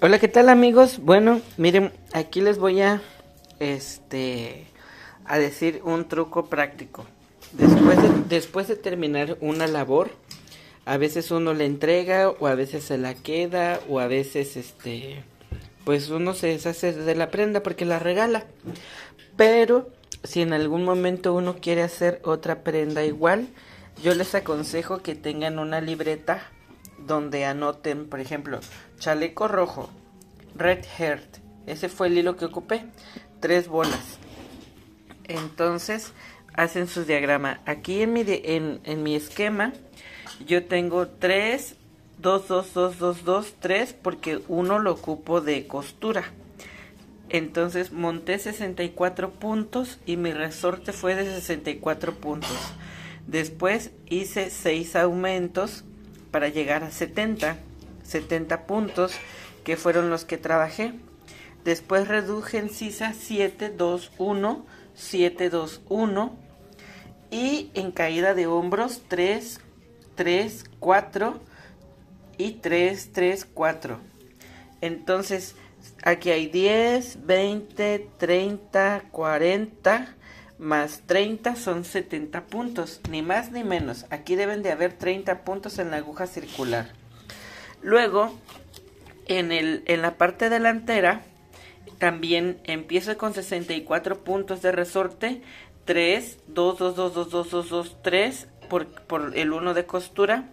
Hola, ¿qué tal amigos? Bueno, miren, aquí les voy a este a decir un truco práctico. Después de, después de terminar una labor, a veces uno la entrega o a veces se la queda o a veces este pues uno se deshace de la prenda porque la regala. Pero si en algún momento uno quiere hacer otra prenda igual, yo les aconsejo que tengan una libreta donde anoten, por ejemplo, chaleco rojo, red heart. Ese fue el hilo que ocupé. Tres bolas. Entonces hacen su diagrama. Aquí en mi, en, en mi esquema yo tengo tres, dos, dos, dos, dos, dos, tres, porque uno lo ocupo de costura. Entonces monté 64 puntos y mi resorte fue de 64 puntos. Después hice seis aumentos para llegar a 70, 70 puntos que fueron los que trabajé. Después reduje en sisa 7, 2, 1, 7, 2, 1 y en caída de hombros 3, 3, 4 y 3, 3, 4. Entonces aquí hay 10, 20, 30, 40 más 30 son 70 puntos, ni más ni menos. Aquí deben de haber 30 puntos en la aguja circular. Luego, en, el, en la parte delantera, también empiezo con 64 puntos de resorte, 3, 2, 2, 2, 2, 2, 2, 2 3 por, por, el 1 de costura.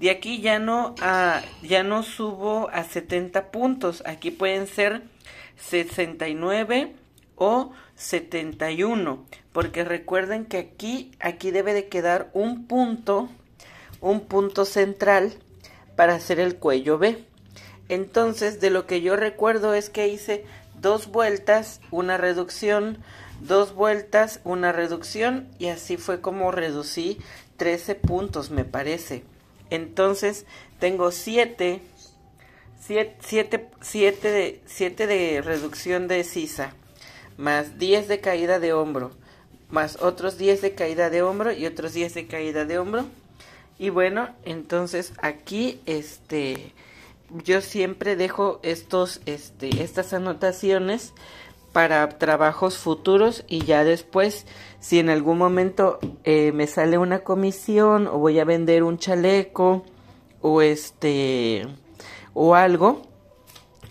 De aquí ya no, a, ya no subo a 70 puntos, aquí pueden ser 69 o 71, porque recuerden que aquí, aquí debe de quedar un punto, un punto central para hacer el cuello B. Entonces, de lo que yo recuerdo es que hice dos vueltas, una reducción, dos vueltas, una reducción y así fue como reducí 13 puntos, me parece. Entonces, tengo 7 7 de, de reducción de sisa más 10 de caída de hombro, más otros 10 de caída de hombro y otros 10 de caída de hombro. Y bueno, entonces aquí este yo siempre dejo estos este estas anotaciones para trabajos futuros y ya después si en algún momento eh, me sale una comisión o voy a vender un chaleco o este o algo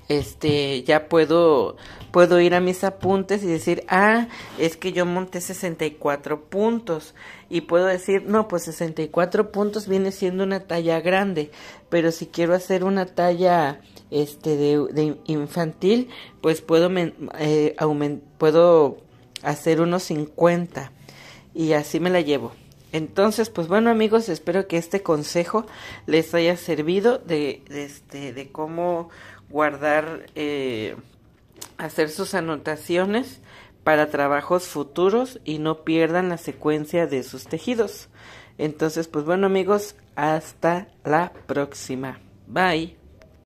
este, ya puedo, puedo ir a mis apuntes y decir, ah, es que yo monté 64 puntos. Y puedo decir, no, pues 64 puntos viene siendo una talla grande, pero si quiero hacer una talla, este, de, infantil, pues puedo, eh, puedo hacer unos 50. Y así me la llevo. Entonces, pues bueno amigos, espero que este consejo les haya servido de, este, de cómo guardar, eh, hacer sus anotaciones para trabajos futuros y no pierdan la secuencia de sus tejidos. Entonces, pues bueno amigos, hasta la próxima. Bye.